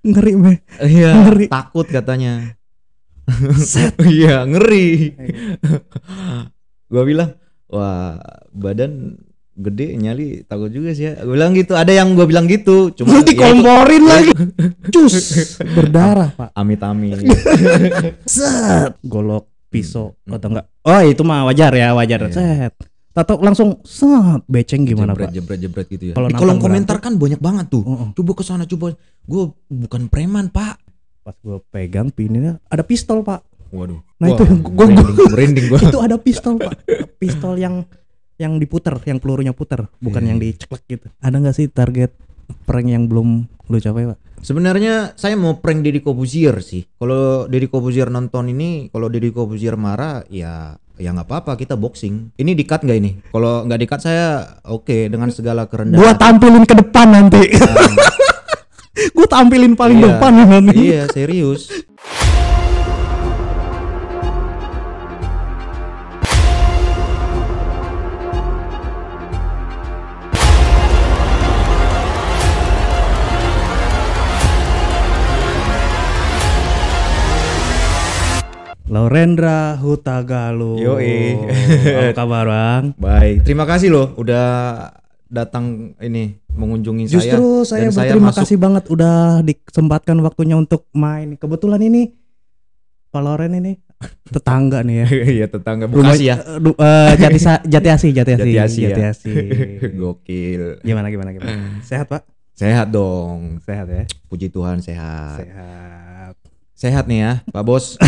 ngeri be iya ngeri. takut katanya iya ngeri iya. gua bilang wah badan gede nyali takut juga sih ya gue bilang gitu ada yang gue bilang gitu cuma nanti ya komporin iya. lagi cus berdarah pak amit amit set golok pisau hmm. atau enggak oh itu mah wajar ya wajar iya. set Tato langsung sangat beceng gimana jebret, pak? Jebret jebret gitu ya. Kalau kolom komentar kan banyak banget tuh. Uh -uh. Coba ke sana coba. Gue bukan preman pak. Pas gue pegang pininya ada pistol pak. Waduh. Nah Wah, itu gue gue. itu ada pistol pak. Pistol yang yang diputer, yang pelurunya puter, bukan yeah. yang iya. diceklek gitu. Ada nggak sih target prank yang belum lu capai pak? Sebenarnya saya mau prank Deddy Kobuzier sih. Kalau Deddy Kobuzier nonton ini, kalau Deddy Kobuzier marah, ya ya nggak apa-apa kita boxing ini dikat nggak ini kalau nggak dikat saya oke okay, dengan segala kerendahan gua tampilin ke depan nanti um, gua tampilin paling iya, depan nanti iya serius Lorendra Hutagalu. Yo, apa kabar bang? Baik, terima kasih loh udah datang ini mengunjungi saya. Justru saya berterima masuk... kasih banget udah disempatkan waktunya untuk main. Kebetulan ini Pak Loren ini tetangga nih ya. Iya tetangga Bekasi Rumah, ya. Uh, uh, jati jati asi jati asi jati asi. Ya? Jati asi. Ya. Gokil. Gimana gimana gimana. Sehat Pak? Sehat dong. Sehat ya. Puji Tuhan sehat. Sehat. Sehat nih ya, Pak Bos.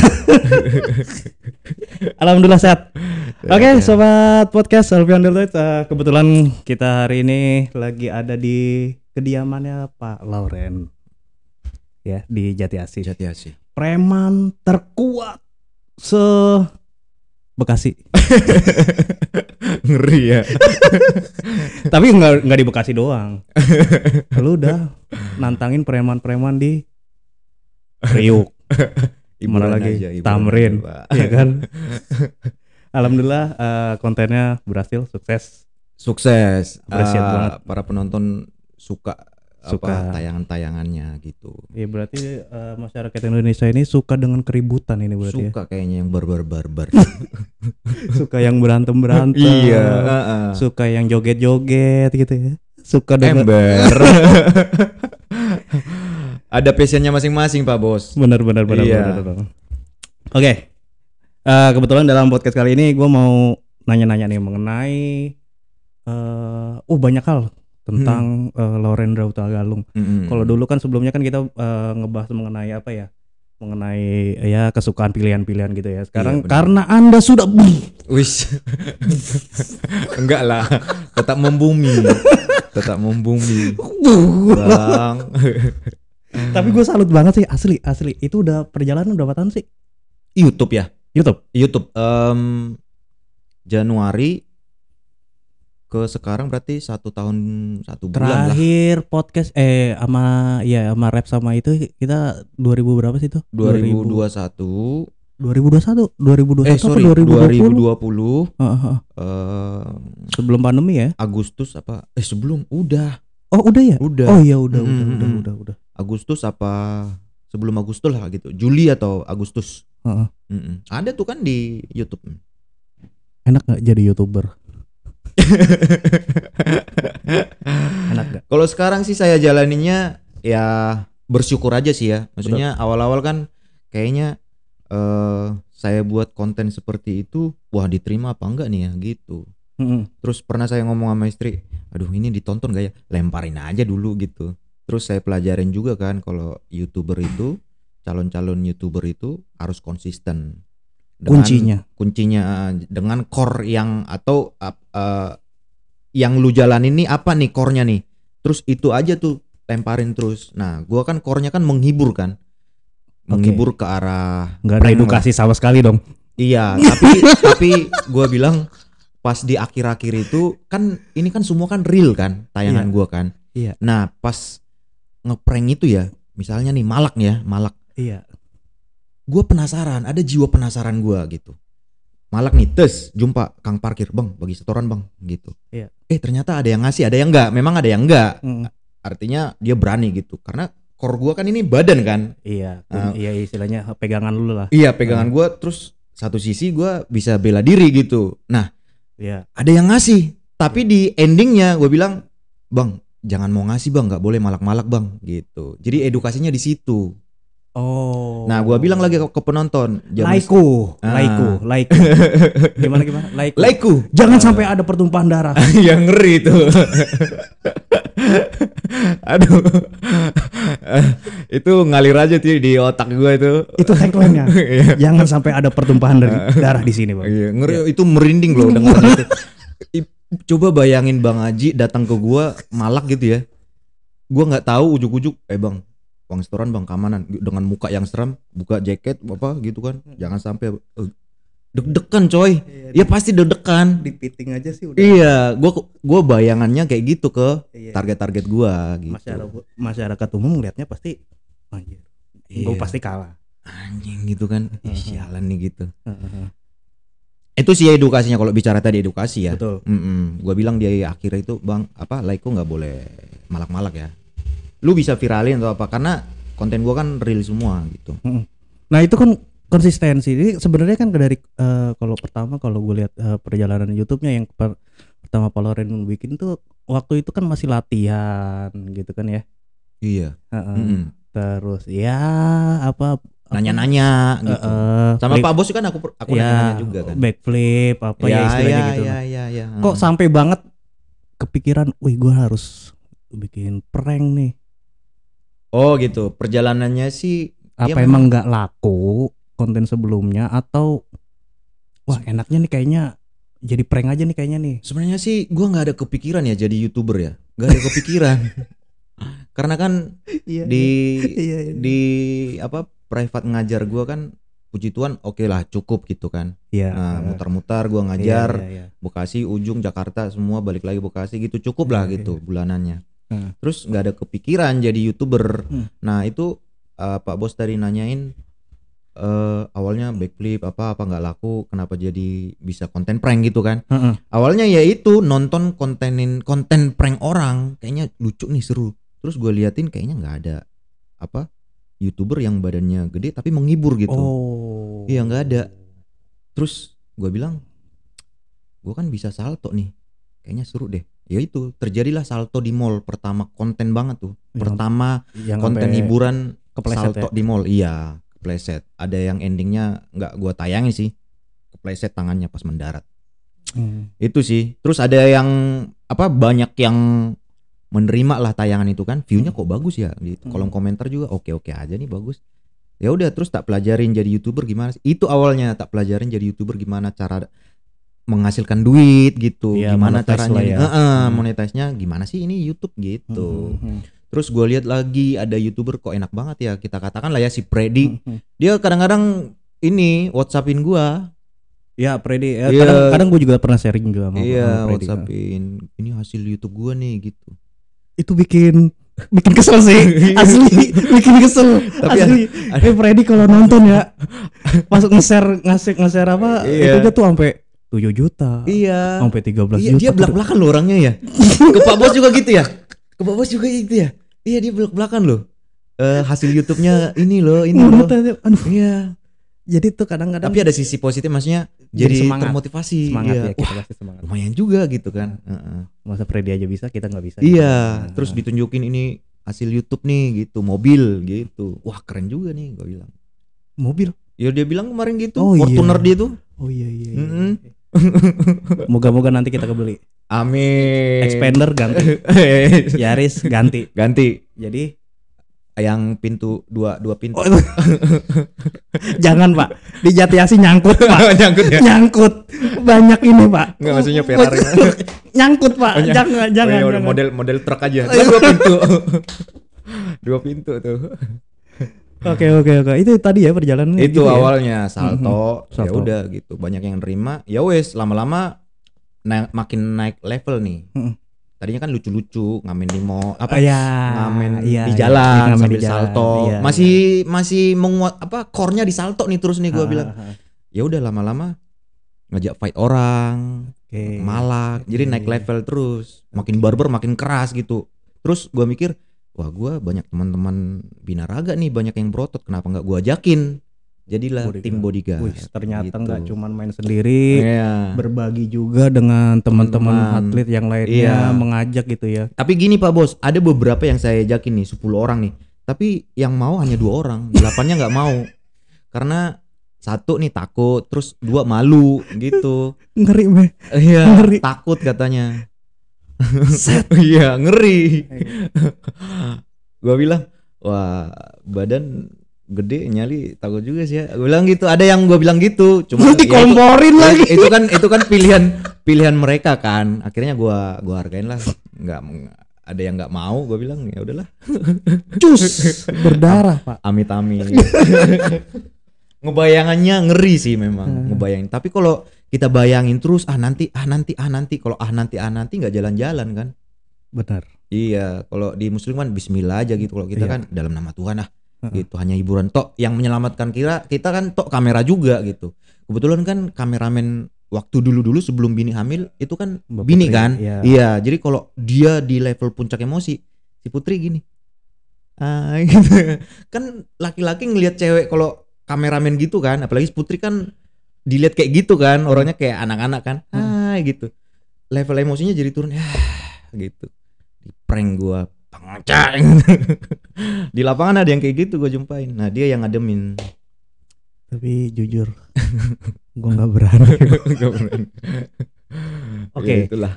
Alhamdulillah sehat. Oke, okay, ya. sobat podcast Alfian Deltoid, eh, kebetulan kita hari ini lagi ada di kediamannya Pak Lauren. Ya, di Jati Asih. Jati Asih. Preman terkuat se Bekasi. Ngeri ya. Tapi nggak nggak di Bekasi doang. Lu udah nantangin preman-preman di Priuk. Ibaran lagi aja, tamrin Tamrin ya kan Alhamdulillah uh, kontennya berhasil sukses sukses uh, para penonton suka suka tayangan-tayangannya gitu. ya berarti uh, masyarakat Indonesia ini suka dengan keributan ini berarti. Ya? Suka ya? kayaknya yang barbar-barbar. suka yang berantem-berantem. iya. Suka yang joget-joget gitu ya. Suka dengan ember ada passionnya masing-masing pak bos benar benar benar iya. benar, benar, benar. oke okay. uh, eh, kebetulan dalam podcast kali ini gue mau nanya-nanya nih mengenai uh, uh banyak hal tentang hmm. uh, eh, Lauren Rautagalung. Hmm. Kalau dulu kan sebelumnya kan kita uh, ngebahas mengenai apa ya? mengenai ya kesukaan pilihan-pilihan gitu ya. Sekarang iya, karena Anda sudah wis enggak lah, tetap membumi. tetap membumi. Bang. Hmm. Tapi gue salut banget sih asli asli. Itu udah perjalanan berapa tahun sih? YouTube ya. YouTube. YouTube. Um, Januari ke sekarang berarti satu tahun satu bulan Terakhir podcast eh sama ya sama rap sama itu kita 2000 berapa sih itu? 2021 2021 2021 eh, sorry, 2020? 2020. Uh, uh, uh, sebelum pandemi ya? Agustus apa? Eh sebelum udah. Oh, udah ya? Udah. Oh ya udah hmm. udah udah hmm, hmm. udah udah. Agustus apa sebelum Agustus lah gitu Juli atau Agustus uh -uh. ada tuh kan di YouTube enak nggak jadi youtuber enak gak? Kalau sekarang sih saya jalaninnya ya bersyukur aja sih ya. Maksudnya awal-awal kan kayaknya uh, saya buat konten seperti itu, wah diterima apa enggak nih ya gitu. Mm -hmm. Terus pernah saya ngomong sama istri, aduh ini ditonton gak ya? Lemparin aja dulu gitu. Terus saya pelajarin juga kan kalau youtuber itu calon-calon youtuber itu harus konsisten. Dengan, kuncinya. Kuncinya eh, dengan core yang atau uh, uh, yang lu jalan ini apa nih corenya nih. Terus itu aja tuh lemparin terus. Nah, gua kan corenya kan menghibur kan. Menghibur ke arah nggak ada edukasi lah. sama sekali dong. Iya, tapi tapi gua bilang pas di akhir-akhir itu kan ini kan semua kan real kan tayangan yeah. gua kan. Iya. Nah, pas ngeprank itu ya misalnya nih malak ya malak iya gue penasaran ada jiwa penasaran gue gitu malak nih tes jumpa kang parkir bang bagi setoran bang gitu iya. eh ternyata ada yang ngasih ada yang enggak memang ada yang enggak mm. artinya dia berani gitu karena kor gue kan ini badan kan iya uh, iya istilahnya pegangan lu lah iya pegangan mm. gue terus satu sisi gue bisa bela diri gitu nah iya. ada yang ngasih tapi iya. di endingnya gue bilang bang jangan mau ngasih bang nggak boleh malak-malak bang gitu jadi hmm. edukasinya di situ Oh. Nah, gua bilang lagi ke penonton, jangan laiku, ah. laiku, laiku. Gimana gimana? Laiku. Laiku. Jangan uh. sampai ada pertumpahan darah. Yang ngeri itu. Aduh. itu ngalir aja tuh di otak gua itu. Itu tagline-nya. Iya. Jangan sampai ada pertumpahan darah di sini, Bang. Iya, ngeri ya. itu merinding loh dengar itu coba bayangin Bang Aji datang ke gua malak gitu ya. Gua nggak tahu ujuk-ujuk, eh Bang, uang setoran Bang keamanan dengan muka yang seram, buka jaket apa gitu kan. Jangan sampai uh, deg-degan coy. Iya, ya pasti deg-degan. Dipiting aja sih udah. Iya, gua gua bayangannya kayak gitu ke iya. target-target gua gitu. Masyarakat, masyarakat umum ngeliatnya pasti anjir. Iya. Gua pasti kalah. Anjing gitu kan. Ih, sialan nih gitu. Uh -huh itu sih ya edukasinya kalau bicara tadi edukasi ya. Betul. Mm -mm. Gua bilang di akhirnya itu bang apa like nggak boleh malak-malak ya. Lu bisa viralin atau apa karena konten gua kan real semua gitu. Nah itu kan konsistensi ini sebenarnya kan dari uh, kalau pertama kalau gue lihat uh, perjalanan YouTube-nya yang per pertama Paul bikin tuh waktu itu kan masih latihan gitu kan ya. Iya. Uh -uh. Mm -hmm. Terus ya apa nanya-nanya okay. gitu. Uh, Sama Pak Bos kan aku aku ya, nanya juga kan. Backflip apa ya, ya istilahnya ya, gitu. Ya, ya, ya, Kok sampai banget kepikiran, "Wih, gua harus bikin prank nih." Oh, gitu. Perjalanannya sih apa ya, emang nggak laku konten sebelumnya atau wah, enaknya nih kayaknya jadi prank aja nih kayaknya nih. Sebenarnya sih gua nggak ada kepikiran ya jadi YouTuber ya. Gak ada kepikiran. Karena kan iya, di iya, iya. iya, iya. di apa private ngajar gue kan puji Tuhan oke okay lah cukup gitu kan yeah, nah muter-muter gue iya, ngajar yeah, yeah, yeah. Bekasi ujung Jakarta semua balik lagi Bekasi gitu cukup lah iya, iya, gitu yeah. bulanannya yeah. Hmm. terus nggak ada kepikiran jadi youtuber hmm. nah itu uh, Pak Bos tadi nanyain uh, awalnya backflip apa apa nggak laku kenapa jadi bisa konten prank gitu kan uh -uh. awalnya ya itu nonton kontenin konten prank orang kayaknya lucu nih seru terus gue liatin kayaknya nggak ada apa youtuber yang badannya gede tapi menghibur gitu oh. iya nggak ada terus gue bilang gue kan bisa salto nih kayaknya seru deh ya itu terjadilah salto di mall pertama konten banget tuh pertama yang konten hiburan salto ya? di mall iya kepleset ada yang endingnya nggak gue tayangin sih kepleset tangannya pas mendarat hmm. itu sih terus ada yang apa banyak yang menerima lah tayangan itu kan viewnya hmm. kok bagus ya di hmm. Kolom komentar juga oke oke aja nih bagus. Ya udah terus tak pelajarin jadi youtuber gimana? Itu awalnya tak pelajarin jadi youtuber gimana cara menghasilkan duit gitu, iya, ya, gimana caranya? Ya. Uh -uh, hmm. Monetisnya gimana sih ini YouTube gitu. Hmm, hmm, hmm. Terus gue lihat lagi ada youtuber kok enak banget ya kita katakan lah ya si Predi. Hmm, hmm. Dia kadang-kadang ini WhatsAppin gue Ya Predi, ya, yeah. kadang, kadang gue juga pernah sharing juga sama Iya yeah, WhatsAppin. Ini hasil YouTube gue nih gitu itu bikin bikin kesel sih asli bikin kesel Tapi asli ada, ada. Eh, Freddy kalau nonton ya masuk ngeser ngasih ngeser apa iya. itu dia tuh sampai 7 juta iya sampai 13 iya, juta dia belak-belakan loh orangnya ya ke Pak Bos juga gitu ya ke Pak Bos juga gitu ya iya dia belak-belakan loh uh, hasil YouTube-nya ini loh ini loh aduh iya jadi tuh kadang-kadang tapi ada sisi positif maksudnya jadi, jadi semangat. termotivasi semangat iya. ya, ya Wah, semangat lumayan juga gitu kan uh -uh masa Freddy aja bisa kita nggak bisa iya gitu. terus ditunjukin ini hasil YouTube nih gitu mobil gitu wah keren juga nih gue bilang mobil ya dia bilang kemarin gitu oh, iya. Fortuner iya. dia tuh oh iya iya, iya. Mm -hmm. Moga-moga nanti kita kebeli. Amin. Expander ganti. Yaris ganti. Ganti. Jadi yang pintu dua dua pintu. Oh, Jangan pak, di Jatiasi nyangkut pak. Oh, nyangkut ya. Nyangkut banyak ini pak. nggak maksudnya Ferrari. nyangkut pak, oh, jangan jangan. Oh, ya, jangan. Model model truk aja. Oh, iya. dua pintu. dua pintu tuh. Oke oke oke. Itu tadi ya perjalanan. Itu gitu ya? awalnya mm-hmm. ya? salto. Mm -hmm. salto. Ya udah gitu. Banyak yang nerima. Ya wes lama-lama na makin naik level nih. Mm -hmm tadinya kan lucu-lucu ngamen di mall oh, apa ya, ngamen iya, di iya. jalan ya, ngamen sambil di jalan, salto iya, masih ya. masih menguat apa kornya di salto nih terus nih gue bilang ya udah lama-lama ngajak fight orang okay. malak okay. jadi naik level terus makin okay. barber makin keras gitu terus gue mikir wah gue banyak teman-teman binaraga nih banyak yang berotot kenapa nggak gue ajakin jadilah bodyguard. tim bodyguard. Wih, ternyata gitu. nggak cuma main sendiri, yeah. berbagi juga dengan teman-teman atlet yang lainnya, yeah. mengajak gitu ya. Tapi gini Pak Bos, ada beberapa yang saya ajakin nih 10 orang nih, tapi yang mau hanya dua orang, delapannya nggak mau karena satu nih takut, terus dua malu gitu. Ngeri meh. Iya, ngeri. takut katanya. Iya, ngeri. Iya. Gua bilang, wah badan gede nyali takut juga sih ya gue bilang gitu ada yang gue bilang gitu cuma dikomporin ya, itu, lagi itu kan itu kan pilihan pilihan mereka kan akhirnya gue gue hargain lah nggak ada yang nggak mau gue bilang ya udahlah cus berdarah pak amit amit ngebayangannya ngeri sih memang hmm. ngebayangin tapi kalau kita bayangin terus ah nanti ah nanti ah nanti kalau ah nanti ah nanti nggak jalan-jalan kan benar iya kalau di musliman Bismillah aja gitu kalau kita iya. kan dalam nama Tuhan ah gitu hanya hiburan tok yang menyelamatkan kita kita kan tok kamera juga gitu kebetulan kan kameramen waktu dulu-dulu sebelum bini hamil itu kan Mbak bini Putri, kan iya. iya jadi kalau dia di level puncak emosi si putri gini ah gitu kan laki-laki ngelihat cewek kalau kameramen gitu kan apalagi putri kan dilihat kayak gitu kan orangnya kayak anak-anak kan ah gitu level emosinya jadi turun ya gitu di prank gua pengeceng di lapangan ada yang kayak gitu gue jumpain nah dia yang ngademin tapi jujur gue nggak berani oke okay. ya, itulah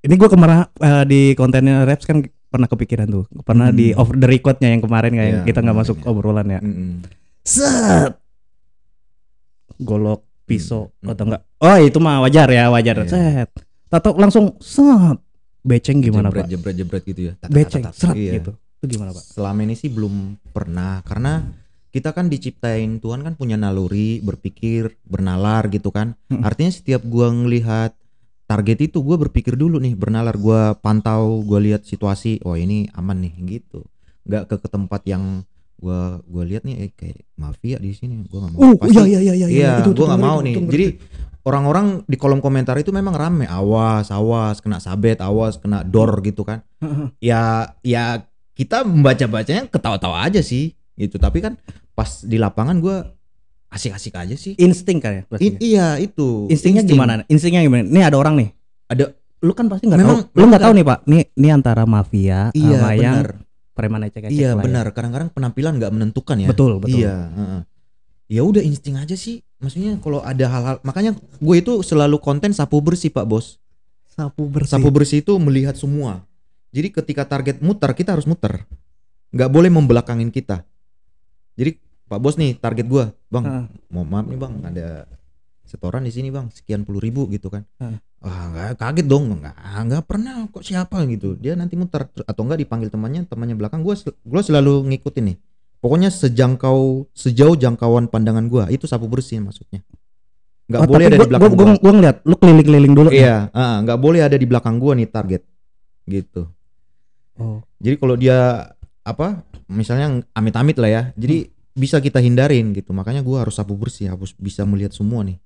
ini gue kemarin uh, eh, di kontennya Raps kan pernah kepikiran tuh pernah hmm. di over the recordnya yang kemarin kayak yeah, kita nggak masuk iya. obrolan ya mm -hmm. set golok pisau mm -hmm. atau enggak oh itu mah wajar ya wajar yeah. set tato langsung set beceng gimana jebret, pak? Jebret jebret gitu ya. Tata, beceng, tata, tata, serat iya. gitu. Itu gimana pak? Selama ini sih belum pernah karena kita kan diciptain Tuhan kan punya naluri berpikir bernalar gitu kan. Artinya setiap gua ngelihat target itu gua berpikir dulu nih bernalar gua pantau gua lihat situasi oh ini aman nih gitu Gak ke, ke tempat yang gua gue lihat nih eh, kayak mafia di sini gua nggak mau uh, iya, iya, iya, iya, iya, iya, gue nggak mau nih jadi orang-orang di kolom komentar itu memang rame awas awas kena sabet awas kena dor gitu kan ya ya kita membaca bacanya ketawa-tawa aja sih gitu tapi kan pas di lapangan gue asik-asik aja sih insting kan ya I, iya itu instingnya Insting. gimana instingnya gimana nih ada orang nih ada lu kan pasti nggak tahu lu nggak tahu nih pak nih nih antara mafia iya, sama bener. yang preman ecek iya ya. benar kadang-kadang penampilan nggak menentukan ya betul betul iya uh, ya udah insting aja sih maksudnya kalau ada hal-hal makanya gue itu selalu konten sapu bersih pak bos sapu bersih sapu bersih itu melihat semua jadi ketika target muter kita harus muter nggak boleh membelakangin kita jadi pak bos nih target gue bang uh. mau maaf nih bang ada setoran di sini bang sekian puluh ribu gitu kan uh. ah nggak kaget dong nggak nggak pernah kok siapa gitu dia nanti muter atau nggak dipanggil temannya temannya belakang gue gue selalu ngikutin nih pokoknya sejangkau sejauh jangkauan pandangan gua itu sapu bersih maksudnya nggak oh, boleh ada gua, di belakang gua, gua, gua ngeliat lu keliling-keliling dulu iya ya? uh, nggak boleh ada di belakang gua nih target gitu oh. jadi kalau dia apa misalnya amit-amit lah ya jadi hmm. bisa kita hindarin gitu makanya gua harus sapu bersih harus bisa melihat semua nih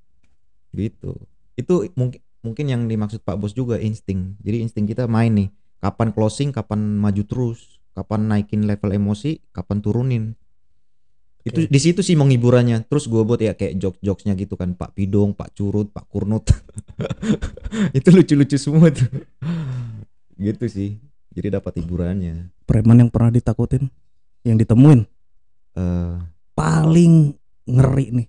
gitu itu mungkin mungkin yang dimaksud Pak Bos juga insting jadi insting kita main nih kapan closing kapan maju terus kapan naikin level emosi kapan turunin okay. itu di situ sih mau terus gue buat ya kayak jokes jokesnya gitu kan Pak Pidong Pak Curut Pak Kurnut itu lucu lucu semua tuh gitu sih jadi dapat hiburannya preman yang pernah ditakutin yang ditemuin uh, paling ngeri nih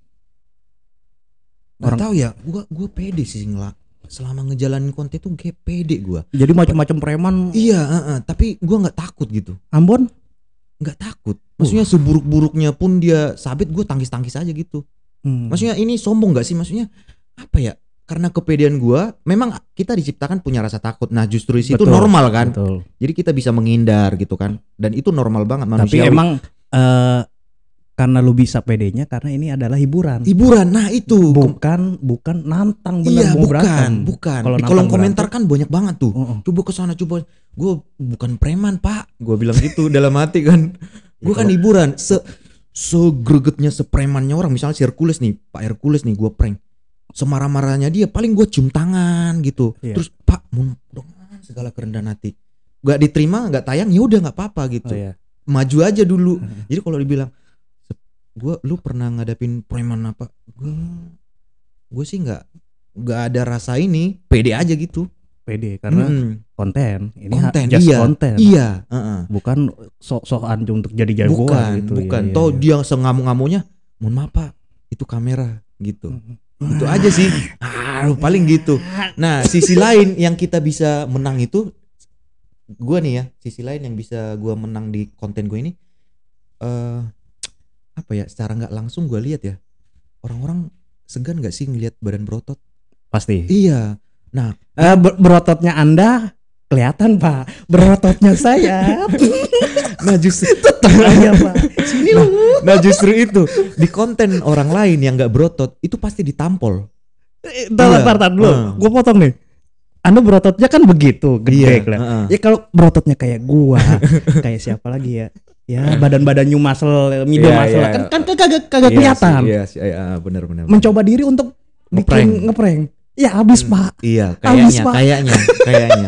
Gak orang tahu ya Gue gua pede sih ngelak selama ngejalanin konten tuh pede gua. Jadi macam-macam preman. Iya, uh, uh, tapi gua nggak takut gitu. Ambon? nggak takut. Maksudnya uh. seburuk-buruknya pun dia sabit gue tangkis-tangkis aja gitu. Hmm. Maksudnya ini sombong gak sih? Maksudnya apa ya? Karena kepedean gue, memang kita diciptakan punya rasa takut. Nah justru itu normal kan. Betul. Jadi kita bisa menghindar gitu kan. Dan itu normal banget manusia. Tapi emang uh, karena lu bisa pedenya karena ini adalah hiburan. Hiburan. Nah, itu bukan bukan nantang benar iya, bukan, bukan. Kalau Di kolom komentar kan banyak banget tuh. Uh -uh. Coba ke sana coba gue bukan preman, Pak. Gue bilang gitu dalam hati kan. Gue kan iya, hiburan. Se segregetnya sepremannya orang misalnya si Hercules nih, Pak Hercules nih gue prank. Semarah-marahnya dia paling gue cium tangan gitu. Iya. Terus, "Pak, mohon segala kerendahan hati." Gak diterima, gak tayang, ya udah gak apa-apa gitu. Oh, iya. Maju aja dulu. Jadi kalau dibilang gue lu pernah ngadapin preman apa gue gue sih nggak nggak ada rasa ini pede aja gitu pede karena hmm. konten ini konten just iya konten iya uh -uh. bukan sok-sokan untuk jadi jagoan bukan gitu. Iya, bukan ya, toh iya. dia sengamuk ngamunya mohon maaf pak itu kamera gitu itu aja sih ah, paling gitu nah sisi lain yang kita bisa menang itu gue nih ya sisi lain yang bisa gue menang di konten gue ini uh, apa ya secara nggak langsung gue lihat ya orang-orang segan nggak sih ngelihat badan berotot pasti iya nah uh, berototnya anda kelihatan pak berototnya saya nah justru tanya pak nah, nah justru itu di konten orang lain yang nggak berotot itu pasti ditampol eh, Tahan, iya. tahan Uh. Gue potong nih. Anda berototnya kan begitu, gede iya, Uh, uh. Ya kalau berototnya kayak gua, kayak siapa lagi ya? ya badan-badan new muscle, middle yeah, muscle yeah, iya. kan, kan kan kagak kagak yeah, kelihatan. Iya, yeah, yeah, iya, iya, benar benar. Mencoba diri untuk bikin ngeprank. Ya habis, hmm, Pak. Iya, kayaknya abis, pak. kayaknya kayaknya.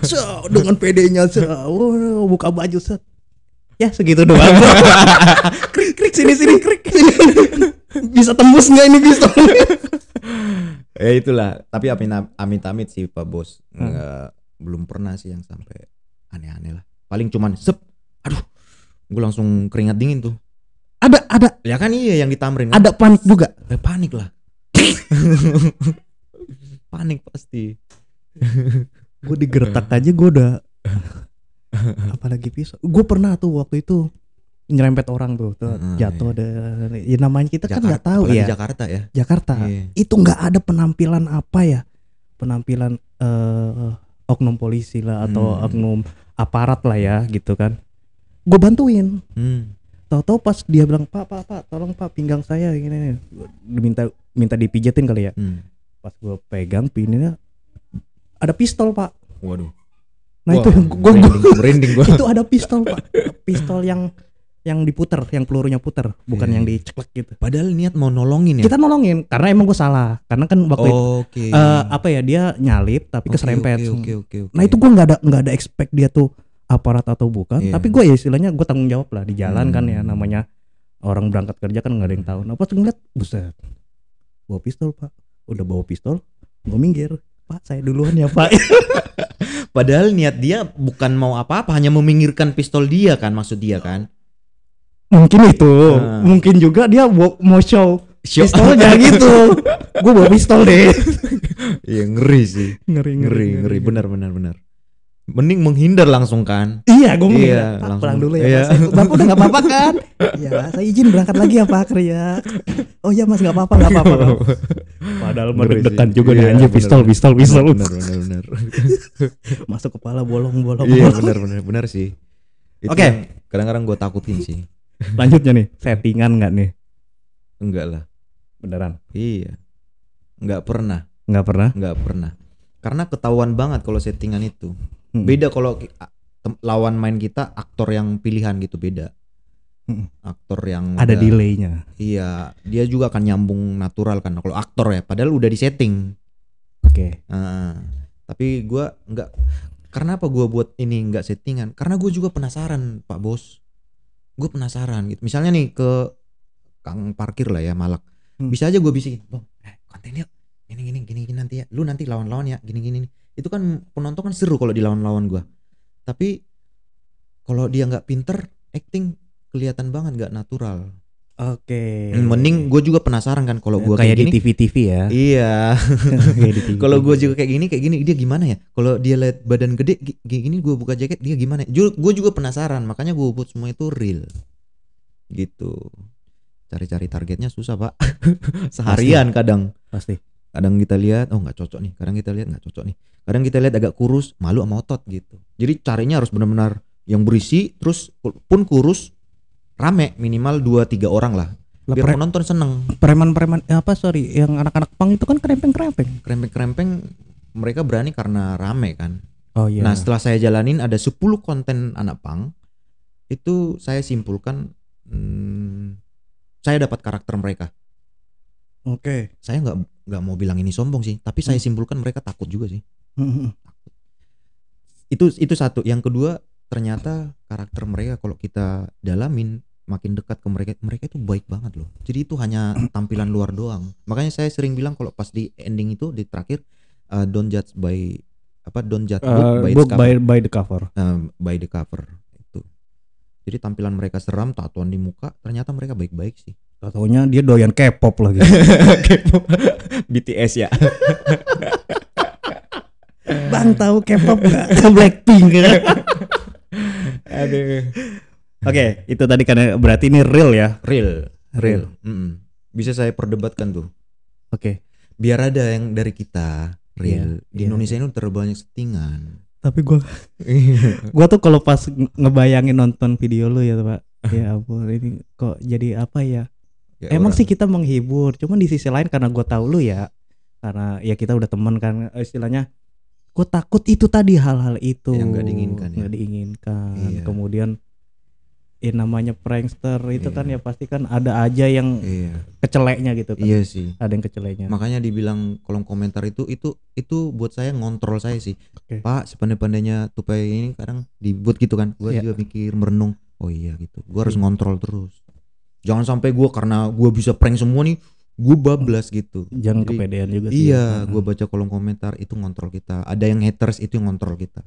so, dengan PD-nya so, oh, buka baju set, Ya segitu doang. krik krik sini sini krik sini. bisa tembus nggak ini bisa? ya itulah, tapi Amin Amin amit sih Pak Bos. Hmm. Nggak, belum pernah sih yang sampai aneh-aneh lah paling cuman sep aduh gue langsung keringat dingin tuh ada ada ya kan iya yang ditamrin kan. ada kan? panik juga eh, panik lah panik pasti gue digertak aja gue udah apalagi pisau gue pernah tuh waktu itu nyerempet orang tuh, tuh ah, jatuh iya. dari ya namanya kita Jakarta, kan nggak tahu ya Jakarta ya Jakarta iya. itu nggak ada penampilan apa ya penampilan uh, oknum polisi lah atau hmm. oknum aparat lah ya gitu kan gue bantuin hmm. tahu-tahu pas dia bilang pak pak pak tolong pak pinggang saya gini diminta minta dipijatin dipijetin kali ya hmm. pas gue pegang pinnya ada pistol pak waduh nah Wah, itu yang gue merinding, merinding itu ada pistol pak pistol yang yang diputer, yang pelurunya puter, bukan yeah. Hmm. yang diceklek gitu. Padahal niat mau nolongin ya. Kita nolongin karena emang gue salah. Karena kan waktu oh, okay. itu uh, apa ya dia nyalip tapi okay, keserempet. Okay, okay, okay, okay. Nah itu gue nggak ada nggak ada expect dia tuh aparat atau bukan. Yeah. Tapi gue ya istilahnya gue tanggung jawab lah di jalan hmm. kan ya hmm. namanya orang berangkat kerja kan nggak ada yang tahu. Nah pas ngeliat buset bawa pistol pak, udah bawa pistol, gue minggir. Pak saya duluan ya pak. Padahal niat dia bukan mau apa-apa, hanya meminggirkan pistol dia kan, maksud dia kan mungkin itu nah. mungkin juga dia mau show pistol jangan gitu gue bawa pistol deh iya ngeri sih ngeri ngeri ngeri, ngeri. ngeri. benar benar benar mending menghindar langsung kan iya gue mau iya, ya. langsung. pulang dulu ya iya. mas bapak udah nggak apa-apa kan iya saya izin berangkat lagi ya pak kerja oh iya mas nggak apa-apa nggak apa-apa padahal mendekat juga iya, nih anjir pistol pistol pistol benar benar benar masuk kepala bolong bolong iya benar benar benar sih oke okay. kadang-kadang gue takutin sih Lanjutnya nih, settingan nggak nih? Enggak lah. Beneran? Iya. Enggak pernah. Enggak pernah? Enggak pernah. Karena ketahuan banget kalau settingan itu. Hmm. Beda kalau lawan main kita aktor yang pilihan gitu beda. Aktor yang ada delaynya. Iya, dia juga akan nyambung natural kan. Kalau aktor ya, padahal udah di setting. Oke. Okay. Uh, tapi gue nggak. Karena apa gue buat ini nggak settingan? Karena gue juga penasaran, Pak Bos gue penasaran gitu misalnya nih ke kang parkir lah ya malak hmm. bisa aja gue bisikin bang eh, konten yuk gini gini gini gini nanti ya lu nanti lawan lawan ya gini gini itu kan penonton kan seru kalau dilawan lawan gue tapi kalau dia nggak pinter acting kelihatan banget nggak natural Oke. Okay. Hmm, mending gue juga penasaran kan kalau gue kayak, kayak gini, di TV-TV ya. Iya. kalau gue juga kayak gini, kayak gini dia gimana ya? Kalau dia lihat badan gede kayak gini gue buka jaket dia gimana? Gue juga penasaran, makanya gue buat semua itu real. Gitu. Cari-cari targetnya susah pak. Seharian Pasti. kadang. Pasti. Kadang kita lihat, oh nggak cocok nih. Kadang kita lihat nggak cocok nih. Kadang kita lihat agak kurus, malu sama otot gitu. Jadi carinya harus benar-benar yang berisi, terus pun kurus, rame minimal 2 3 orang lah. Lah, biar pre- penonton seneng. Preman-preman eh, apa sorry yang anak-anak pang itu kan krempeng-krempeng. Krempeng-krempeng mereka berani karena rame kan. Oh iya. Nah setelah saya jalanin ada 10 konten anak pang itu saya simpulkan hmm, saya dapat karakter mereka. Oke. Okay. Saya nggak nggak mau bilang ini sombong sih, tapi hmm. saya simpulkan mereka takut juga sih. Hmm. Itu itu satu. Yang kedua ternyata karakter mereka kalau kita dalamin makin dekat ke mereka mereka itu baik banget loh jadi itu hanya tampilan luar doang makanya saya sering bilang kalau pas di ending itu di terakhir uh, don't judge by apa don't judge uh, book by the cover, by, by the cover. Uh, by the cover itu jadi tampilan mereka seram tatuan di muka ternyata mereka baik-baik sih Tatonya dia doyan K-pop lagi. K-pop. BTS ya. Bang tahu K-pop nggak Blackpink. Aduh. Oke, okay, itu tadi karena berarti ini real ya. Real, real. Mm -mm. Bisa saya perdebatkan tuh. Oke. Okay. Biar ada yang dari kita real. Yeah, di yeah. Indonesia ini terbanyak settingan. Tapi gua gua tuh kalau pas ngebayangin nonton video lu ya, Pak. Ya ampun, ini kok jadi apa ya? ya Emang orang. sih kita menghibur, cuman di sisi lain karena gue tahu lu ya, karena ya kita udah temen kan istilahnya gue takut itu tadi hal-hal itu yang nggak diinginkan ya? gak diinginkan iya. kemudian ya namanya prankster itu yeah. kan iya. ya pasti kan ada aja yang yeah. keceleknya gitu kan. Iya sih. Ada yang keceleknya. Makanya dibilang kolom komentar itu itu itu buat saya ngontrol saya sih. Okay. Pak, sepandai-pandainya tupai ini kadang dibuat gitu kan. Gua yeah. juga mikir merenung. Oh iya gitu. Gua harus iya. ngontrol terus. Jangan sampai gua karena gua bisa prank semua nih gue bablas gitu jangan Jadi, kepedean juga sih iya gue baca kolom komentar itu ngontrol kita ada yang haters itu yang ngontrol kita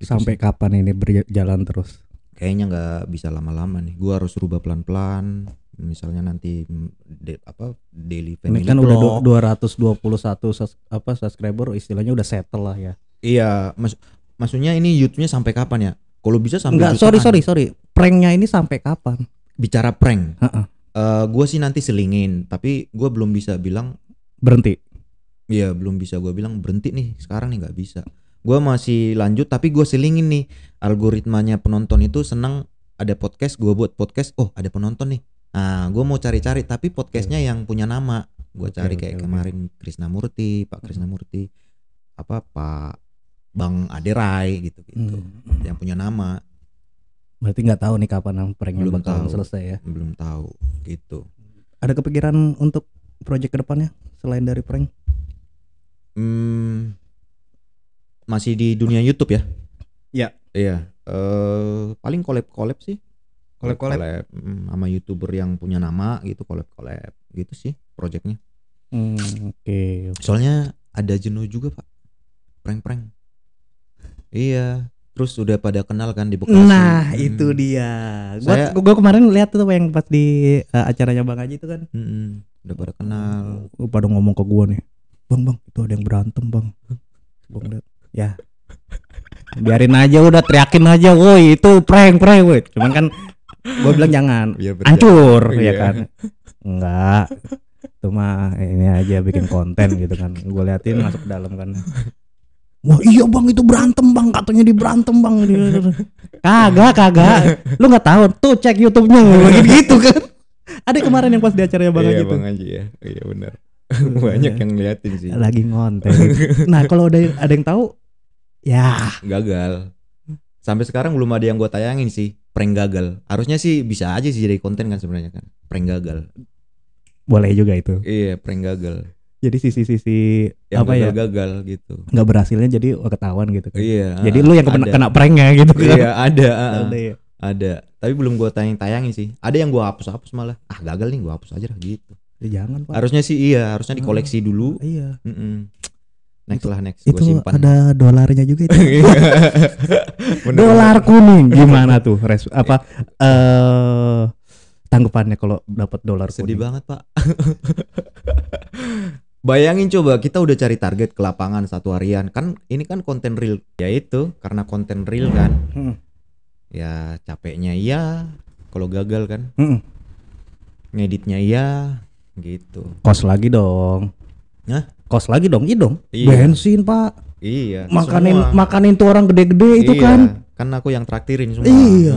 sampai kapan ini berjalan terus kayaknya nggak bisa lama-lama nih gue harus rubah pelan-pelan misalnya nanti mm, de, apa daily family ini kan blog. udah 221 sus, apa subscriber istilahnya udah settle lah ya iya mas, maksudnya ini YouTube-nya sampai kapan ya kalau bisa sampai Enggak, sorry sorry sorry pranknya ini sampai kapan bicara prank uh -uh. uh, eh, gue sih nanti selingin tapi gue belum bisa bilang berhenti iya belum bisa gue bilang berhenti nih sekarang nih nggak bisa gue masih lanjut tapi gue selingin nih algoritmanya penonton itu senang ada podcast gue buat podcast oh ada penonton nih nah gue mau cari-cari tapi podcastnya yang punya nama gue cari kayak kemarin Krishna Krisnamurti Pak hmm. Krisnamurti apa Pak Bang Aderai gitu gitu hmm, hmm. yang punya nama berarti nggak tahu nih kapan pranknya belum tahu. selesai ya belum tahu gitu ada kepikiran untuk project kedepannya selain dari prank hmm, masih di dunia YouTube ya ya Iya, uh, paling collab-collab sih. Collab-collab mm, sama YouTuber yang punya nama gitu, collab-collab gitu sih projectnya. Hmm, oke. Okay, okay. Soalnya ada jenuh juga, Pak. Prank-prank. iya, terus udah pada kenal kan di Bekasi. Nah, hmm. itu dia. Gua Saya, gua kemarin lihat tuh yang pas di uh, acaranya Bang Haji itu kan. Hmm, udah pada kenal. Lu pada ngomong ke gua nih. Bang, Bang, itu ada yang berantem, Bang. Bang, ya biarin aja udah teriakin aja woi itu prank prank woi cuman kan gue bilang jangan iya, hancur ya kan enggak cuma ini aja bikin konten gitu kan gue liatin masuk ke dalam kan wah iya bang itu berantem bang katanya di berantem bang kagak kagak lu nggak tahu tuh cek YouTube-nya gitu kan ada kemarin yang pas di acaranya bang gitu bang aja ya iya benar banyak yang liatin sih lagi ngonten nah kalau ada ada yang tahu Ya. Gagal. Sampai sekarang belum ada yang gue tayangin sih. Prank gagal. Harusnya sih bisa aja sih jadi konten kan sebenarnya kan. Prank gagal. Boleh juga itu. Iya, prank gagal. Jadi sisi-sisi yang apa gagal, ya? gagal gitu. Gak berhasilnya jadi ketahuan gitu kan. Iya. Jadi lu yang kena, kena pranknya gitu kan. Iya, ada. ada ya. Ada. Tapi belum gue tayang-tayangin sih. Ada yang gue hapus-hapus malah. Ah, gagal nih gue hapus aja lah gitu. Ya, jangan, Pak. Harusnya sih iya, harusnya dikoleksi ah, dulu. Iya. Mm -mm Next itu, lah next. Itu simpan. ada dolarnya juga itu. Dolar kuning gimana tuh res apa uh, tanggapannya kalau dapat dolar kuning? Sedih banget pak. Bayangin coba kita udah cari target ke lapangan satu harian kan ini kan konten real ya itu karena konten real kan hmm. ya capeknya iya kalau gagal kan hmm. ngeditnya iya gitu kos lagi dong Hah? kos lagi dong, idong. Iya dong. Iya. Bensin, Pak. Iya. Makanin semua. makanin tuh orang gede-gede itu iya. kan. Kan aku yang traktirin semua. Iya.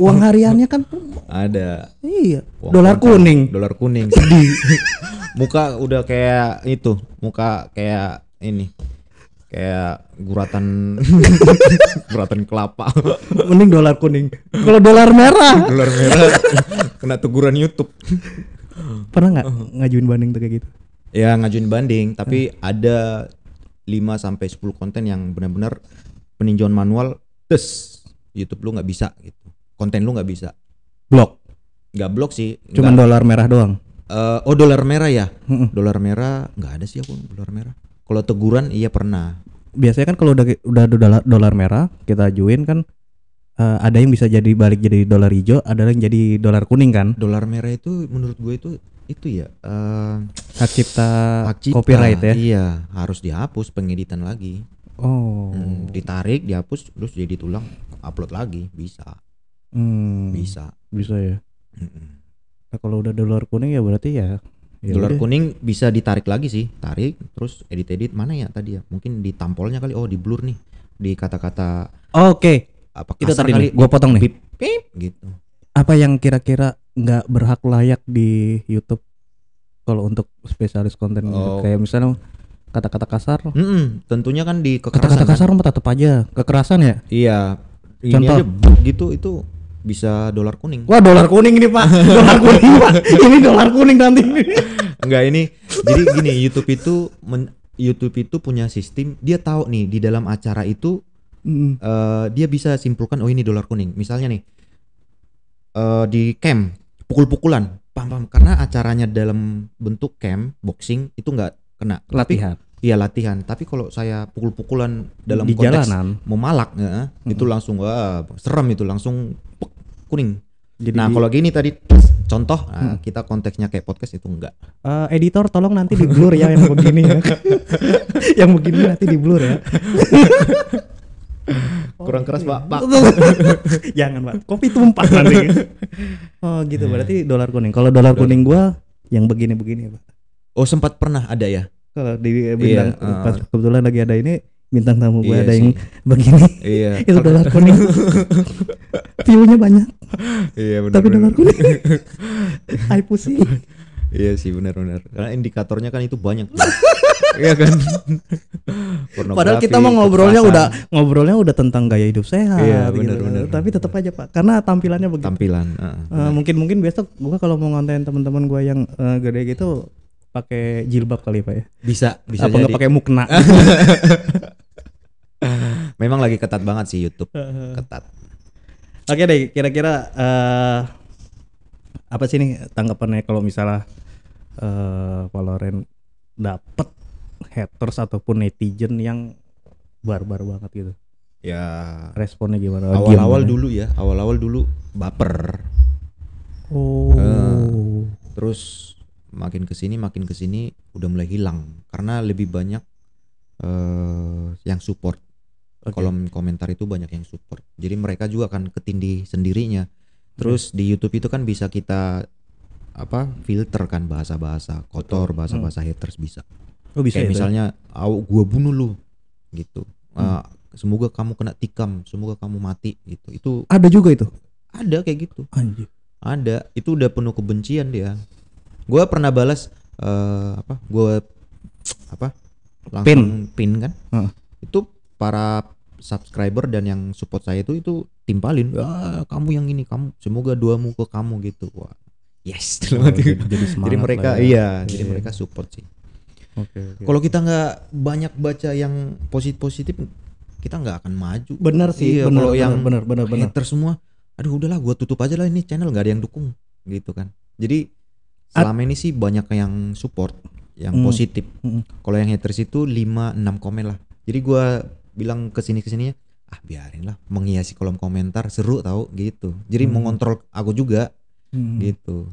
Uang hariannya kan ada. Iya. dolar kuning. Dolar kuning. Sedih. muka udah kayak itu, muka kayak ini. Kayak guratan guratan kelapa. Mending dolar kuning. Kalau dolar merah. dolar merah kena teguran YouTube. Pernah nggak ngajuin banding tuh kayak gitu? ya ngajuin banding hmm. tapi hmm. ada 5 sampai 10 konten yang benar-benar peninjauan manual tes YouTube lu nggak bisa gitu konten lu nggak bisa blok nggak blok sih cuman dolar merah doang uh, oh dolar merah ya hmm. dolar merah nggak ada sih aku dolar merah kalau teguran iya pernah biasanya kan kalau udah udah dolar, dolar merah kita ajuin kan uh, ada yang bisa jadi balik jadi dolar hijau ada yang jadi dolar kuning kan dolar merah itu menurut gue itu itu ya uh, hak cipta, hak cipta copyright ya iya harus dihapus pengeditan lagi oh hmm, ditarik dihapus terus jadi tulang upload lagi bisa hmm, bisa bisa ya hmm. nah, kalau udah dolar kuning ya berarti ya Ya dolar kuning bisa ditarik lagi sih, tarik terus edit-edit mana ya tadi ya? Mungkin di tampolnya kali. Oh, di blur nih. Di kata-kata Oke. Okay. Apa kita tarik Gua potong nih. Pip, pip, gitu. Apa yang kira-kira nggak berhak layak di YouTube? kalau untuk spesialis konten oh. kayak misalnya kata-kata kasar. Mm -mm, tentunya kan di kekerasan. Kata-kata kan. kasar kan? tetap aja kekerasan ya. Iya. Ini Contoh aja, gitu itu bisa dolar kuning. Wah dolar kuning ini pak, dolar kuning pak. Ini dolar kuning nanti. Enggak ini. Jadi gini YouTube itu men, YouTube itu punya sistem. Dia tahu nih di dalam acara itu mm. uh, dia bisa simpulkan oh ini dolar kuning. Misalnya nih uh, di camp pukul-pukulan Pam-pam karena acaranya dalam bentuk camp boxing itu nggak kena latihan iya latihan tapi kalau saya pukul-pukulan dalam di konteks jalanan memalak ya, hmm. itu langsung wah serem itu langsung pek, kuning Jadi nah kalau gini tadi contoh nah, hmm. kita konteksnya kayak podcast itu enggak uh, eh, editor tolong nanti di blur ya yang begini ya yang begini nanti di blur ya kurang oh, keras gitu ya? pak pak jangan pak kopi tumpah nanti oh gitu berarti dolar kuning kalau dolar kuning gua yang begini begini pak oh sempat pernah ada ya kalau di bintang iya, ah. kebetulan lagi ada ini bintang tamu gue iya ada yang begini iya. itu dolar kuning tiunya banyak iya, tapi dolar kuning I pusing iya sih benar-benar karena indikatornya kan itu banyak Iya kan? Padahal kita mau ngobrolnya udah ngobrolnya udah tentang gaya hidup sehat iya, benar gitu. benar. Tapi tetap aja Pak, karena tampilannya begitu. Tampilan, uh, uh, mungkin mungkin besok gua kalau mau ngonten teman-teman gua yang uh, gede gitu pakai jilbab kali Pak ya. Bisa, bisa Apa nggak pakai mukna? Memang lagi ketat banget sih YouTube. Eh, ketat. Oke deh, kira-kira uh, apa sih nih tanggapannya kalau misalnya uh, Valorant dapet haters ataupun netizen yang barbar banget gitu ya responnya gimana awal-awal dulu ya awal-awal dulu baper oh uh, terus makin kesini makin kesini udah mulai hilang karena lebih banyak uh, yang support okay. kolom komentar itu banyak yang support jadi mereka juga akan ketindih sendirinya terus okay. di YouTube itu kan bisa kita apa filter kan bahasa-bahasa kotor bahasa-bahasa hmm. haters bisa Oh bisa. Kayak ya, misalnya, aw gua bunuh lu, gitu. Hmm. Uh, semoga kamu kena tikam, semoga kamu mati, gitu. Itu ada juga itu. Ada kayak gitu. Anjir. Ada. Itu udah penuh kebencian dia. Gue pernah balas uh, apa? Gue apa? Langsung pin, pin kan? Uh. Itu para subscriber dan yang support saya itu itu timpalin ah, kamu yang ini kamu semoga dua muka kamu gitu wah yes oh, jadi, jadi, jadi mereka ya. iya yeah. jadi iya. mereka support sih Okay, okay, Kalau kita nggak banyak baca yang positif positif, kita nggak akan maju. Benar sih. Iya, kalau yang benar benar benar. Haters semua, aduh udahlah, gue tutup aja lah ini channel nggak ada yang dukung, gitu kan. Jadi selama At ini sih banyak yang support, yang mm, positif. Mm. Kalau yang haters itu 5 enam komen lah. Jadi gue bilang ke sini ke sininya, ah biarin lah, menghiasi kolom komentar seru tau gitu. Jadi mm. mengontrol aku juga, mm. gitu.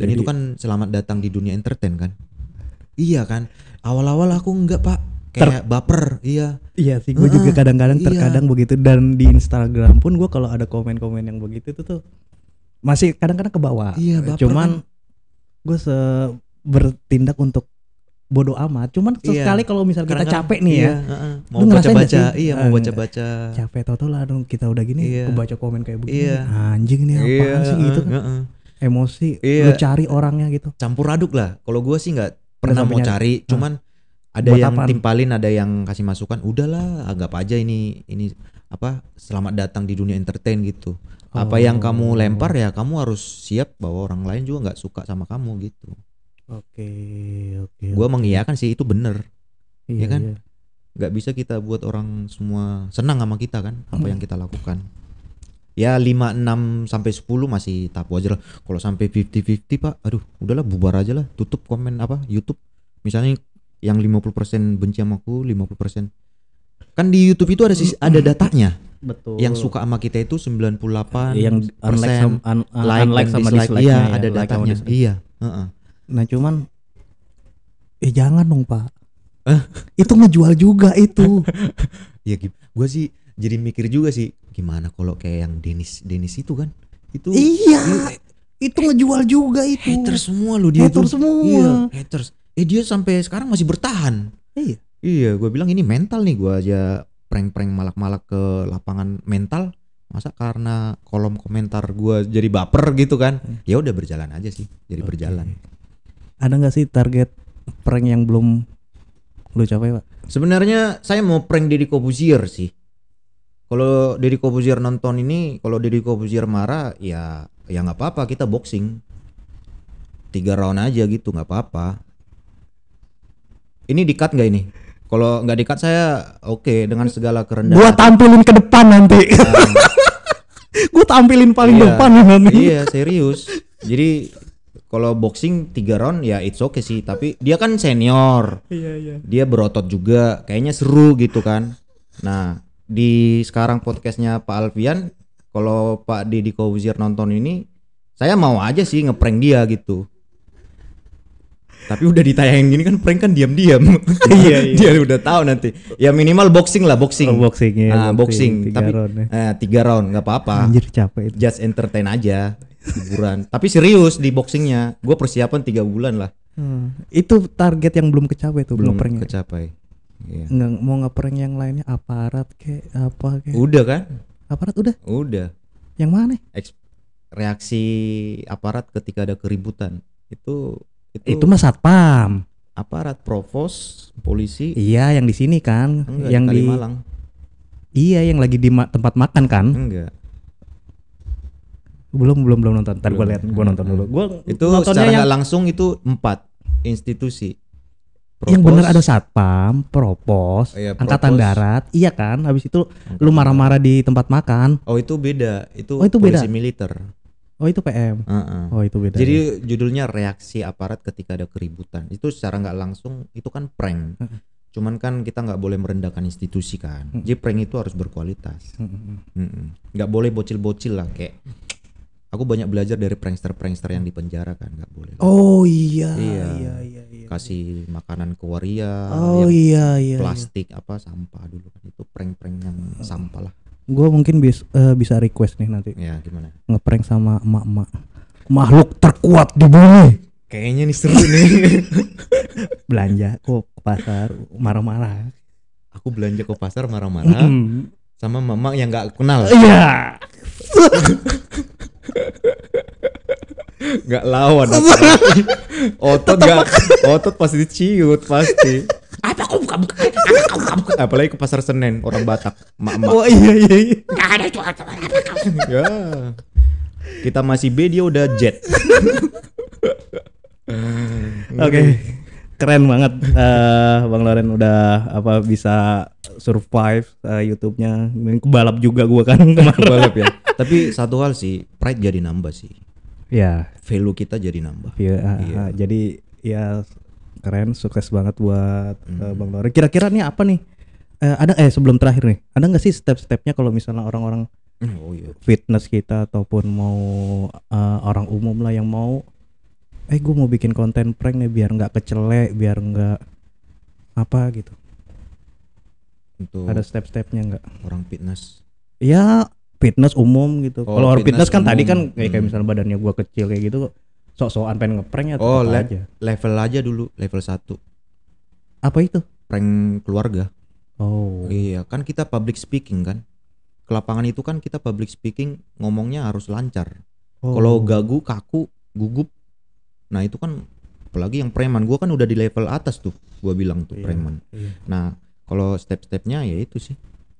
Dan Jadi, itu kan selamat datang di dunia entertain kan. Iya kan. Awal-awal aku enggak pak. Kayak baper. Iya. Iya sih. Gue uh, juga kadang-kadang iya. terkadang begitu dan di Instagram pun gue kalau ada komen-komen yang begitu tuh tuh masih kadang-kadang ke bawah. Iya. Baper kan? Cuman kan. gue se bertindak untuk bodoh amat. Cuman sekali iya. kalau misal kita capek nih ya, iya, ya, uh, uh. mau baca-baca, iya mau eh, baca-baca. Capek tau-tau lah dong kita udah gini, iya. baca komen kayak begini, iya. anjing nih apaan iya, sih uh, gitu Uh, uh. Emosi, iya. lu cari orangnya gitu. Campur aduk lah. Kalau gua sih nggak pernah mau cari cari ah. cuman ada Buat yang apaan? timpalin ada yang kasih masukan udahlah anggap aja ini ini apa selamat datang di dunia entertain gitu oh. apa yang kamu oh. lempar ya kamu harus siap bahwa orang lain juga nggak suka sama kamu gitu oke okay, oke okay, gue okay. mengiyakan sih itu bener ya iya, ya kan iya. bisa kita buat orang semua senang sama kita kan apa hmm. yang kita lakukan ya 5 6 sampai 10 masih tahap wajar lah. Kalau sampai 50 50 Pak, aduh udahlah bubar aja lah, tutup komen apa YouTube. Misalnya yang 50% benci sama aku, 50% kan di YouTube itu ada sisi, ada datanya. Betul. Yang suka sama kita itu 98 yang unlike sama, un, un, like like sama dislike. Iya, ya, ada like datanya. Iya, uh -uh. Nah, cuman eh jangan dong, Pak. Eh? itu ngejual juga itu. ya gitu. Gua sih jadi mikir juga sih gimana kalau kayak yang Denis Denis itu kan itu iya itu ngejual juga itu haters semua lo dia haters semua iya, haters eh dia sampai sekarang masih bertahan iya iya gue bilang ini mental nih gue aja prank-prank malak-malak ke lapangan mental masa karena kolom komentar gue jadi baper gitu kan ya udah berjalan aja sih jadi okay. berjalan ada nggak sih target prank yang belum lu capai pak sebenarnya saya mau prank Deddy Kobuzier sih kalau Deddy Kobuzier nonton ini, kalau Deddy Kobuzier marah, ya ya nggak apa-apa kita boxing. Tiga round aja gitu nggak apa-apa. Ini dikat nggak ini? Kalau nggak dikat saya oke okay, dengan segala kerendahan. Gua tampilin ke depan nanti. Iya. Um, Gue tampilin paling iya, depan nanti. Iya serius. Jadi kalau boxing tiga round ya it's okay sih tapi dia kan senior iya, iya. dia berotot juga kayaknya seru gitu kan nah di sekarang podcastnya Pak Alfian kalau Pak Deddy Kobuzier nonton ini saya mau aja sih ngeprank dia gitu tapi udah ditayangin gini kan prank kan diam-diam iya, iya. dia udah tahu nanti ya minimal boxing lah boxing oh, boxing ya nah, boxing, tiga tapi round, ya. eh, tiga round nggak apa-apa anjir capek itu. just entertain aja hiburan tapi serius di boxingnya gue persiapan tiga bulan lah hmm. itu target yang belum kecapai tuh belum kecapai Iya. Nggak, mau ngeprank yang lainnya aparat ke apa ke? Udah kan? Aparat udah? Udah. Yang mana? Eks reaksi aparat ketika ada keributan. Itu itu, itu mas satpam. Aparat provos, polisi. Iya, yang di sini kan, Enggak, yang di Malang. Iya, yang lagi di ma tempat makan kan? Enggak belum belum belum nonton. Tadi gue lihat, gue nonton dulu. gua itu secara yang... langsung itu empat institusi. Propos. Yang benar ada satpam, propos, iya, propos, angkatan darat, iya kan? Habis itu angkatan lu marah-marah di tempat makan. Oh itu beda, itu, oh, itu polisi beda. militer. Oh itu PM. Uh -uh. Oh itu beda. Jadi iya. judulnya reaksi aparat ketika ada keributan. Itu secara nggak langsung itu kan prank. Uh -uh. Cuman kan kita nggak boleh merendahkan institusi kan. Uh -uh. Jadi prank itu harus berkualitas. Nggak uh -uh. uh -uh. boleh bocil-bocil lah kayak aku banyak belajar dari prankster-prankster yang di penjara kan nggak boleh oh iya iya iya, iya, iya kasih iya. makanan ke waria oh iya, iya iya plastik iya. apa sampah dulu kan itu prank-prank yang sampah lah gue mungkin bis, uh, bisa request nih nanti ya gimana ngeprank sama emak-emak makhluk terkuat di bumi kayaknya nih seru nih belanja kok ke pasar marah-marah aku belanja ke pasar marah-marah mm -hmm. sama mama yang nggak kenal iya yeah. Gak lawan otot gak otot pasti diciut pasti apa aku buka buka apalagi ke pasar senen orang batak mak mak oh iya, iya iya nggak ada itu apa kau ya kita masih B dia udah jet oke okay. keren banget uh, bang Loren udah apa bisa survive uh, YouTube-nya kebalap juga gua kan kemarin kebalap ya tapi satu hal sih, pride jadi nambah sih. Ya. Value kita jadi nambah. Iya. Ya. Jadi ya keren, sukses banget buat eh, hmm. uh, Bang Lore. Kira-kira nih apa nih? Uh, ada eh sebelum terakhir nih, ada nggak sih step-stepnya kalau misalnya orang-orang hmm, oh, iya. fitness kita ataupun mau uh, orang umum lah yang mau, eh gue mau bikin konten prank nih biar nggak kecelek, biar nggak apa gitu. Untuk ada step-stepnya nggak? Orang fitness. Ya fitness umum gitu. Oh, Kalau orang fitness, fitness kan umum. tadi kan kayak, kayak hmm. misalnya badannya gua kecil kayak gitu sok-sokan pengen ngeprank ya oh, le aja. level aja dulu, level 1. Apa itu? Prank keluarga. Oh. Iya, kan kita public speaking kan. Ke lapangan itu kan kita public speaking ngomongnya harus lancar. Oh. Kalau gagu, kaku, gugup. Nah, itu kan apalagi yang preman. Gua kan udah di level atas tuh. Gua bilang tuh iya, preman. Iya. Nah, kalau step-stepnya ya itu sih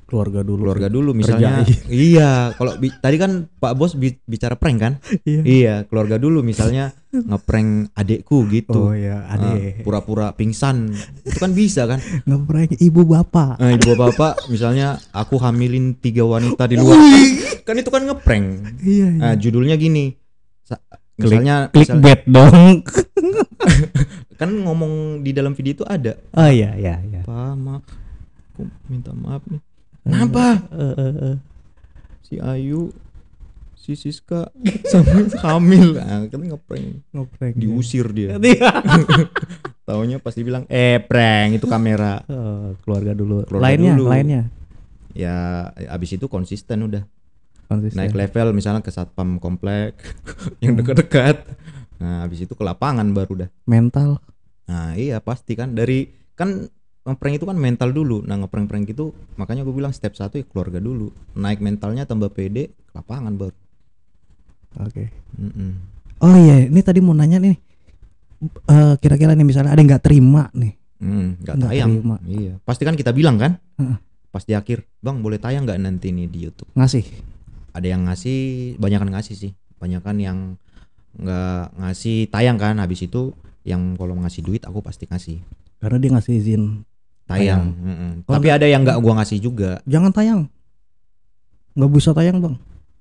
keluarga dulu keluarga dulu misalnya kerjain. iya kalau tadi kan Pak Bos bi bicara prank kan iya. iya keluarga dulu misalnya ngeprank adekku gitu oh iya ah, adek pura-pura pingsan itu kan bisa kan ngeprank ibu bapak nah, ibu bapak misalnya aku hamilin tiga wanita di luar Ui. kan itu kan ngeprank iya, iya. Uh, judulnya gini misalnya klik bet dong kan ngomong di dalam video itu ada oh iya iya iya Pak ma aku minta maaf nih Kenapa? Uh, uh, uh, si Ayu, si Siska sama hamil. Nah, kita ngeprank. Ngeprank. Ya. Diusir dia. Taunya pasti bilang, "Eh, prank itu kamera." Uh, keluarga dulu. Keluarga lainnya, dulu. lainnya. Ya, abis itu konsisten udah. Konsisten. Naik level misalnya ke satpam komplek yang dekat-dekat. Nah, abis itu ke lapangan baru dah. Mental. Nah, iya pasti kan dari kan ngeprank itu kan mental dulu nah ngeprank-prank itu makanya gue bilang step satu ya keluarga dulu naik mentalnya tambah pede ke lapangan baru oke okay. mm -mm. oh iya ini tadi mau nanya nih uh, kira-kira nih misalnya ada yang gak terima nih hmm, nggak mm, tayang terima. iya pasti kan kita bilang kan uh. pas di akhir bang boleh tayang nggak nanti nih di YouTube ngasih ada yang ngasih banyak kan ngasih sih banyak kan yang nggak ngasih tayang kan habis itu yang kalau ngasih duit aku pasti ngasih karena dia ngasih izin tayang. tayang. Oh, Tapi ada yang nggak gua ngasih juga. Jangan tayang. Nggak bisa tayang, Bang.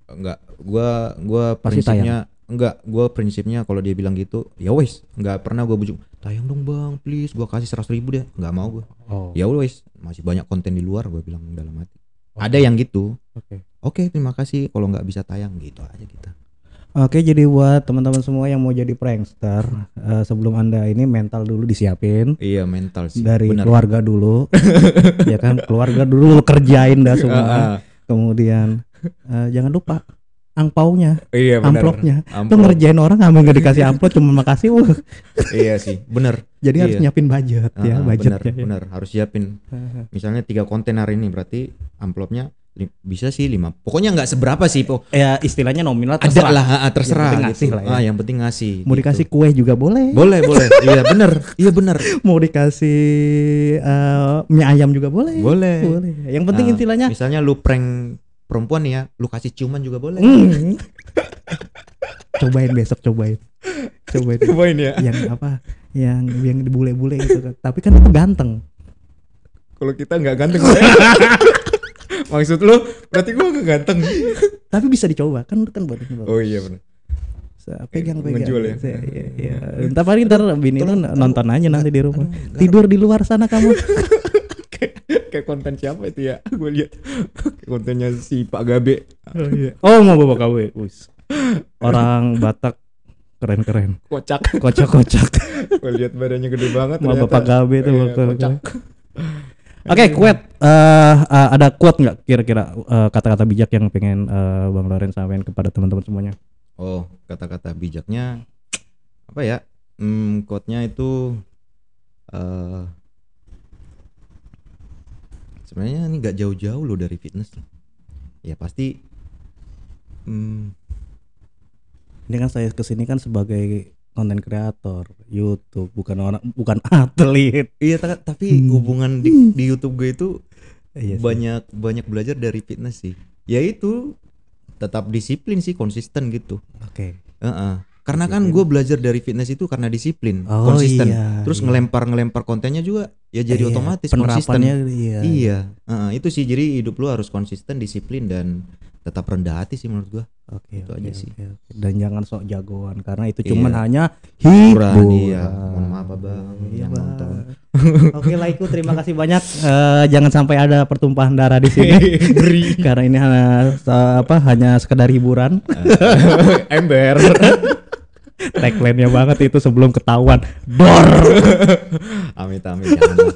Enggak, gua gua Pasti prinsipnya tayang. Enggak, gua prinsipnya kalau dia bilang gitu, ya wes, enggak pernah gua bujuk, tayang dong bang, please, gua kasih seratus ribu deh, Enggak mau gua. Oh. Ya wes, masih banyak konten di luar, gua bilang dalam hati. Okay. Ada yang gitu. Oke. Okay. Oke, okay, terima kasih. Kalau nggak bisa tayang gitu aja kita. Oke, jadi buat teman-teman semua yang mau jadi prankster, uh, sebelum anda ini mental dulu disiapin. Iya, mental sih. Dari Bener. keluarga dulu, ya kan? Keluarga dulu kerjain dah semua. Uh, uh. Kemudian uh, jangan lupa angpaunya, iya, amplopnya. Amplop. Tuh ngerjain orang ngambil mau dikasih amplop cuma makasih. Uh. iya sih, bener. Jadi iya. harus nyiapin budget uh, ya, budgetnya. Bener, ya. bener. Harus siapin. Misalnya tiga konten hari ini berarti amplopnya bisa sih lima pokoknya nggak seberapa sih po ya istilahnya nominal terserah ada lah ah, terserah yang gitu. lah ya. ah, yang penting ngasih mau gitu. dikasih kue juga boleh boleh boleh iya benar iya benar mau dikasih uh, mie ayam juga boleh boleh, boleh. yang penting uh, istilahnya misalnya lu prank perempuan ya lu kasih ciuman juga boleh mm. cobain besok cobain cobain cobain ya yang apa yang yang bule-bule itu tapi kan itu ganteng kalau kita nggak ganteng Maksud lu berarti gua gak ganteng. Tapi bisa dicoba kan kan buat Oh iya benar. Pegang pegang. menjual ya. Iya, iya. Entar paling ntar bini lu nonton aja nanti di rumah. Tidur di luar sana kamu. kayak konten siapa itu ya? Gue lihat kontennya si Pak Gabe. Oh, iya. oh mau bawa Gabe. Wis. Orang Batak keren-keren. Kocak. Kocak-kocak. Gue lihat badannya gede banget. Mau Bapak Gabe itu Iya, kocak. Oke, okay, kuat. uh, eh, uh, eh, ada kuat nggak kira-kira kata eh, kata-kata bijak yang pengen uh, Bang Loren sampaikan kepada teman-teman semuanya? Oh, kata-kata bijaknya apa ya? Hmm, quote itu uh, sebenarnya ini nggak jauh-jauh loh dari fitness. Ya pasti hmm, ini kan saya kesini kan sebagai konten kreator YouTube bukan orang bukan atlet iya tapi hmm. hubungan di, di YouTube gue itu iya banyak banyak belajar dari fitness sih yaitu tetap disiplin sih konsisten gitu oke okay. uh -uh. karena kan disiplin. kan gue belajar dari fitness itu karena disiplin oh, konsisten iya, terus iya. ngelempar ngelempar kontennya juga ya jadi eh, otomatis konsisten iya iya uh -uh. itu sih jadi hidup lu harus konsisten disiplin dan tetap rendah hati sih menurut gua. Oke, itu oke, aja oke, sih. Oke. Dan jangan sok jagoan karena itu iya. cuman hanya hiburan. Iya. maaf iya, Bang iya, yang bang. Oke, okay, Laiku terima kasih banyak. Uh, jangan sampai ada pertumpahan darah di sini. karena ini hanya apa hanya sekedar hiburan. Ember. Tagline-nya banget itu sebelum ketahuan. Bor. amit amit. amit.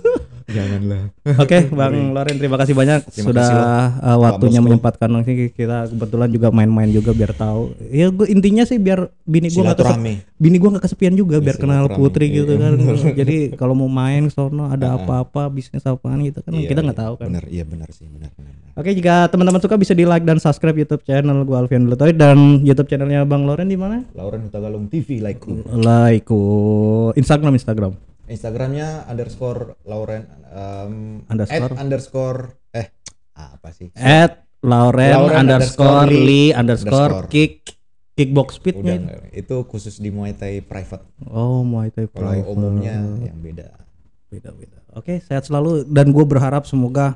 Janganlah. Oke, okay, Bang Loren terima kasih banyak terima sudah kasih, eh, waktunya Lama menyempatkan nanti kita kebetulan juga main-main juga biar tahu. Ya gua intinya sih biar bini gua enggak bini gua enggak kesepian juga ya, biar kenal putri iya. gitu kan. Jadi kalau mau main sono ada apa-apa bisnis apaan gitu kan iya, kita nggak iya. tahu kan. Benar, iya benar sih, benar benar. Oke, okay, jika teman-teman suka bisa di-like dan subscribe YouTube channel gua Alfian Lutoy dan YouTube channelnya Bang Loren di mana? Loren Hutagalung TV, like Like Instagram Instagram. Instagramnya underscore Lauren um, underscore at underscore eh apa sih? At Lauren, Lauren underscore, underscore Lee underscore, kick kickbox speednya itu. khusus di Muay Thai private. Oh Muay Thai private. Kalau umumnya yang beda. Beda beda. Oke, sehat selalu dan gue berharap semoga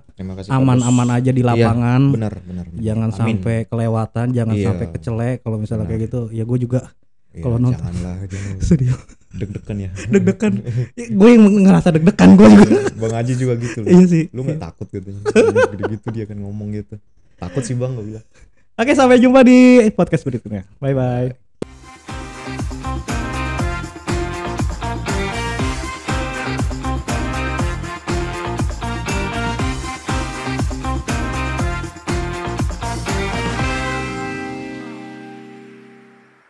aman-aman aja di iya, lapangan. Iya, benar, benar, benar. Jangan Amin. sampai kelewatan, jangan iya. sampai kecelek kalau misalnya benar. kayak gitu. Ya gue juga ya, kalau nonton janganlah jangan sedih deg-degan ya deg-degan ya, gue yang ngerasa deg-degan gue juga iya, bang Aji juga gitu loh iya sih lu nggak iya. takut gitu. gitu gitu dia akan ngomong gitu takut sih bang gue bilang oke sampai jumpa di podcast berikutnya bye bye